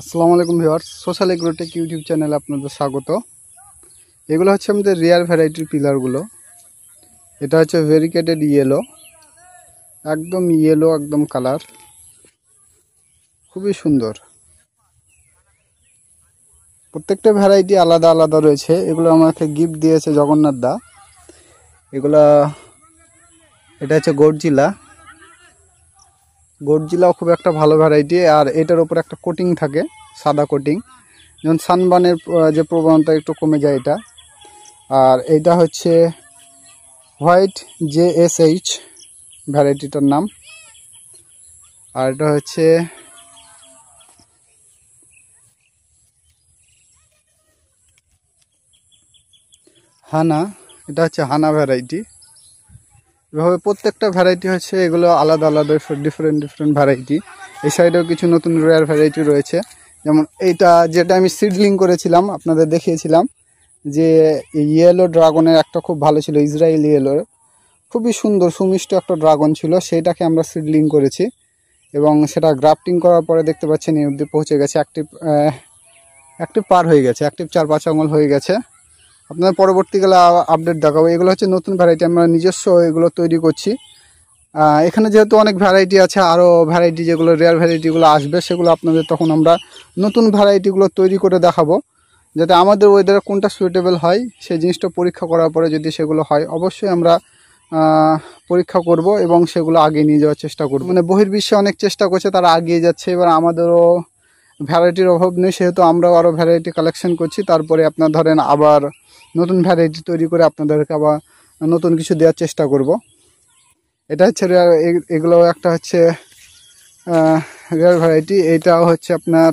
আসসালামু আলাইকুম viewers social Agrotech YouTube চ্যানেলে আপনাদের স্বাগত এগুলো হচ্ছে আমাদের রেয়ার ভ্যারাইটির পিলারগুলো এটা হচ্ছে ভেরিকেটেড ইয়েলো একদম ইয়েলো একদম কালার খুবই সুন্দর প্রত্যেকটা ভ্যারাইটি আলাদা আলাদা রয়েছে এগুলো আমাকে গিফট দিয়েছে জগন্নাথ দা এগুলা এটা হচ্ছে গোরজিলা গর্জিলাও খুব একটা ভালো ভ্যারাইটি আর এটার ওপর একটা কোটিং থাকে সাদা কোটিং যেমন সানবানের যে প্রবণতা একটু কমে যায় এটা আর এটা হচ্ছে হোয়াইট জে এস এইচ ভ্যারাইটিটার নাম আর এটা হচ্ছে হানা এটা হচ্ছে হানা ভ্যারাইটি এভাবে প্রত্যেকটা ভ্যারাইটি হচ্ছে এগুলো আলাদা আলাদা ডিফারেন্ট ডিফারেন্ট ভ্যারাইটি এই সাইডেও কিছু নতুন রেয়ার ভ্যারাইটি রয়েছে যেমন এইটা যেটা আমি সিডলিং করেছিলাম আপনাদের দেখিয়েছিলাম যে ইয়েলো ড্রাগনের একটা খুব ভালো ছিল ইসরায়েল ইয়েলোর খুবই সুন্দর সুমিষ্ট একটা ড্রাগন ছিল সেইটাকে আমরা সিডলিং করেছি এবং সেটা গ্রাফটিং করার পরে দেখতে পাচ্ছেন এই অব্দি পৌঁছে গেছে অ্যাক্টিভ অ্যাক্টিভ পার হয়ে গেছে অ্যাক্টিভ চার পাঁচ আঙুল হয়ে গেছে আপনার পরবর্তীকালে আপডেট দেখাবো এগুলো হচ্ছে নতুন ভ্যারাইটি আমরা নিজস্ব এগুলো তৈরি করছি এখানে যেহেতু অনেক ভ্যারাইটি আছে আরও ভ্যারাইটি যেগুলো রেয়ার ভ্যারাইটিগুলো আসবে সেগুলো আপনাদের তখন আমরা নতুন ভ্যারাইটিগুলো তৈরি করে দেখাবো যাতে আমাদের ওয়েদারে কোনটা সুইটেবল হয় সেই জিনিসটা পরীক্ষা করার পরে যদি সেগুলো হয় অবশ্যই আমরা পরীক্ষা করব এবং সেগুলো আগে নিয়ে যাওয়ার চেষ্টা করব মানে বহির্বিশ্বে অনেক চেষ্টা করছে তারা আগিয়ে যাচ্ছে এবার আমাদেরও ভ্যারাইটির অভাব নেই সেহেতু আমরাও আরও ভ্যারাইটি কালেকশন করছি তারপরে আপনার ধরেন আবার নতুন ভ্যারাইটি তৈরি করে আপনাদেরকে আবার নতুন কিছু দেওয়ার চেষ্টা করব। এটা হচ্ছে এগুলো একটা হচ্ছে রেয়ার ভ্যারাইটি এইটাও হচ্ছে আপনার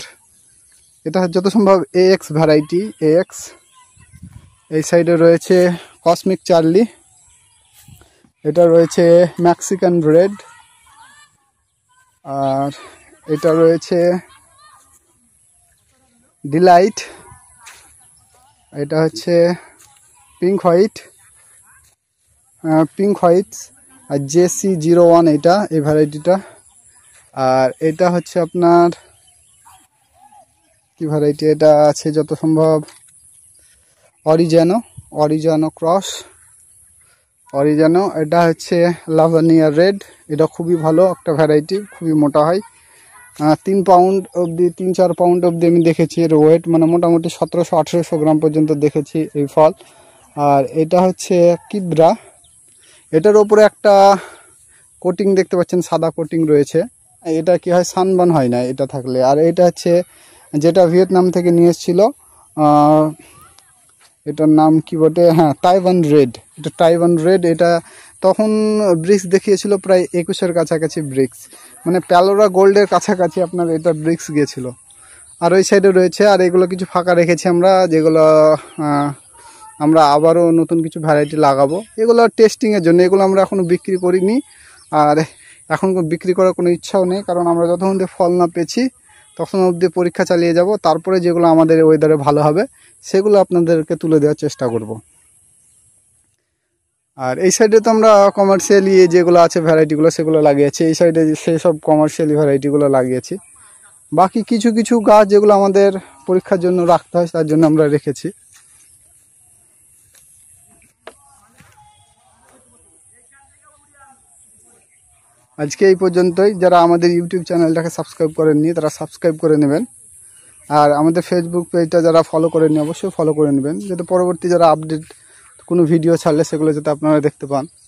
এটা যত সম্ভব A X variety A X এই সাইডে রয়েছে কসমিক চার্লি এটা রয়েছে ম্যাক্সিকান রেড আর এটা রয়েছে ডিলাইট এটা হচ্ছে পিঙ্ক হোয়াইট পিঙ্ক হোয়াইট আর জেসি জিরো ওয়ান এটা এই ভ্যারাইটিটা আর এটা হচ্ছে আপনার কি ভ্যারাইটি এটা আছে যত সম্ভব অরিজানো অরিজানো ক্রস অরিজানো এটা হচ্ছে লাভানিয়া রেড এটা খুবই ভালো একটা ভ্যারাইটি খুবই মোটা হয় তিন পাউন্ড অবধি তিন চার পাউন্ড অবধি আমি দেখেছি এর ওয়েট মানে মোটামুটি সতেরোশো আঠেরোশো গ্রাম পর্যন্ত দেখেছি এই ফল আর এটা হচ্ছে কিবরা এটার ওপরে একটা কোটিং দেখতে পাচ্ছেন সাদা কোটিং রয়েছে এটা কি হয় সানবান হয় না এটা থাকলে আর এটা হচ্ছে যেটা ভিয়েতনাম থেকে নিয়ে এসেছিল এটার নাম কি বটে হ্যাঁ টাইওয়ান রেড এটা টাইওয়ান রেড এটা তখন ব্রিক্স দেখিয়েছিল প্রায় একুশের কাছাকাছি ব্রিক্স মানে প্যালোরা গোল্ডের কাছাকাছি আপনার এটা ব্রিক্স গিয়েছিল আর ওই সাইডে রয়েছে আর এগুলো কিছু ফাঁকা রেখেছি আমরা যেগুলো আমরা আবারও নতুন কিছু ভ্যারাইটি লাগাবো এগুলো টেস্টিংয়ের জন্য এগুলো আমরা এখনও বিক্রি করিনি আর এখন বিক্রি করার কোনো ইচ্ছাও নেই কারণ আমরা যতক্ষণ ফল না পেয়েছি তখন অবধি পরীক্ষা চালিয়ে যাব তারপরে যেগুলো আমাদের ওয়েদারে ভালো হবে সেগুলো আপনাদেরকে তুলে দেওয়ার চেষ্টা করব আর এই সাইডে তো আমরা কমার্শিয়ালি ইয়ে যেগুলো আছে ভ্যারাইটিগুলো সেগুলো লাগিয়েছি এই সাইডে সেই সব কমার্শিয়ালি ভ্যারাইটিগুলো লাগিয়েছি বাকি কিছু কিছু গাছ যেগুলো আমাদের পরীক্ষার জন্য রাখতে হয় তার জন্য আমরা রেখেছি আজকে এই পর্যন্তই যারা আমাদের ইউটিউব চ্যানেলটাকে সাবস্ক্রাইব করেননি তারা সাবস্ক্রাইব করে নেবেন আর আমাদের ফেসবুক পেজটা যারা ফলো করেননি অবশ্যই ফলো করে নেবেন যাতে পরবর্তী যারা আপডেট কোনো ভিডিও ছাড়লে সেগুলো যাতে আপনারা দেখতে পান